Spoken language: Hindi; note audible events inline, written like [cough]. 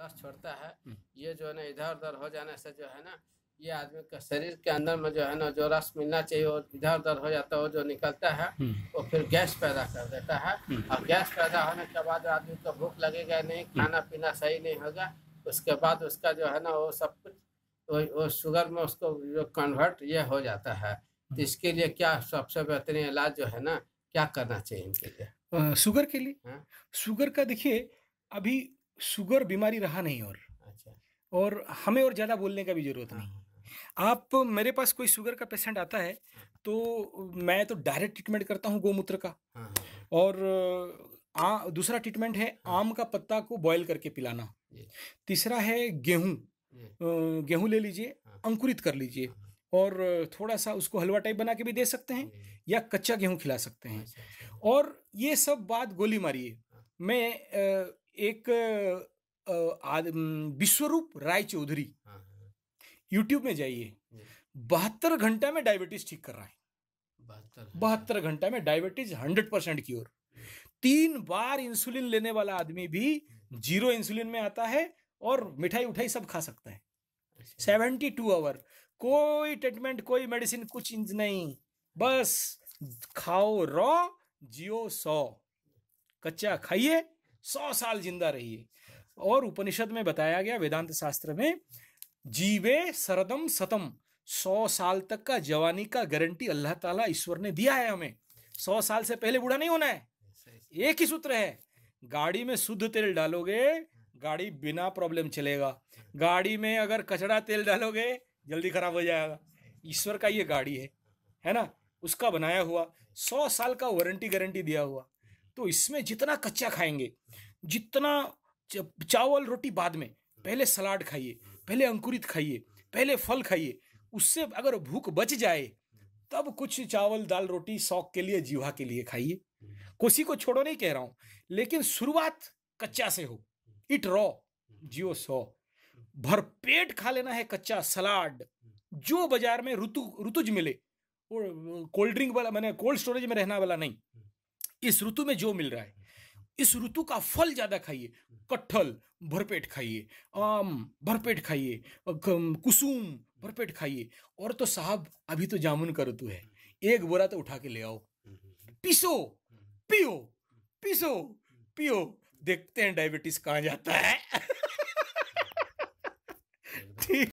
रस छोड़ता है हम्म। ये जो है ना इधर उधर हो जाने से जो है ना ये आदमी का शरीर के अंदर में जो है ना जो रस मिलना चाहिए वो इधर उधर हो जाता है वो जो निकलता है हम्म। वो फिर गैस पैदा कर देता है हम्म। और गैस पैदा होने के बाद आदमी को भूख लगेगा नहीं खाना पीना सही नहीं होगा उसके बाद उसका जो है ना वो सब कुछ वो, वो शुगर में उसको जो कन्वर्ट ये हो जाता है तो इसके लिए क्या सबसे बेहतरीन इलाज जो है ना क्या करना चाहिए इनके लिए शुगर के लिए हाँ। शुगर का देखिए अभी शुगर बीमारी रहा नहीं और अच्छा और हमें और ज़्यादा बोलने का भी ज़रूरत हाँ, नहीं हाँ, हाँ। आप मेरे पास कोई शुगर का पेशेंट आता है तो मैं तो डायरेक्ट ट्रीटमेंट करता हूँ गोमूत्र का और आ, दूसरा ट्रीटमेंट है आम का पत्ता को बॉयल करके पिलाना तीसरा है गेहूँ गेहूँ ले लीजिए अंकुरित कर लीजिए और थोड़ा सा उसको हलवा टाइप बना के भी दे सकते हैं या कच्चा गेहूँ खिला सकते हैं अच्छा, अच्छा। और ये सब बात गोली मारिए मैं एक विश्वरूप राय चौधरी यूट्यूब हाँ, हाँ, हाँ। में जाइए बहत्तर घंटा में डायबिटीज ठीक कर रहा है बहत्तर घंटा में डायबिटीज हंड्रेड परसेंट की ओर तीन बार इंसुलिन लेने वाला आदमी भी जीरो इंसुलिन में आता है और मिठाई उठाई सब खा सकता है अच्छा। सेवेंटी टू आवर कोई ट्रीटमेंट कोई मेडिसिन कुछ नहीं बस खाओ रॉ जियो सौ कच्चा खाइए सौ साल जिंदा रहिए हाँ। और उपनिषद में बताया गया वेदांत शास्त्र में जीवे सरदम सतम सौ साल तक का जवानी का गारंटी अल्लाह ताला ईश्वर ने दिया है हमें सौ साल से पहले बूढ़ा नहीं होना है एक ही सूत्र है गाड़ी में शुद्ध तेल डालोगे गाड़ी बिना प्रॉब्लम चलेगा गाड़ी में अगर कचरा तेल डालोगे जल्दी खराब हो जाएगा ईश्वर का ये गाड़ी है है ना उसका बनाया हुआ सौ साल का वारंटी गारंटी दिया हुआ तो इसमें जितना कच्चा खाएंगे जितना चावल रोटी बाद में पहले सलाद खाइए पहले अंकुरित खाइए पहले फल खाइए उससे अगर भूख बच जाए तब कुछ चावल दाल रोटी शौक के लिए जीवा के लिए खाइए कोसी को छोड़ो नहीं कह रहा हूँ लेकिन शुरुआत कच्चा से हो इट रॉ जियो सौ पेट खा लेना है कच्चा सलाड जो बाजार में ऋतु ऋतुज मिले कोल्ड ड्रिंक वाला मैंने कोल्ड स्टोरेज में रहना वाला नहीं इस ऋतु में जो मिल रहा है इस ऋतु का फल ज़्यादा खाइए कटहल भरपेट खाइए आम भरपेट खाइए कुसुम भरपेट खाइए और तो साहब अभी तो जामुन का ऋतु है एक बोरा तो उठा के ले आओ पीसो पियो पीसो पियो देखते हैं डायबिटीज कहाँ जाता है [laughs] ठीक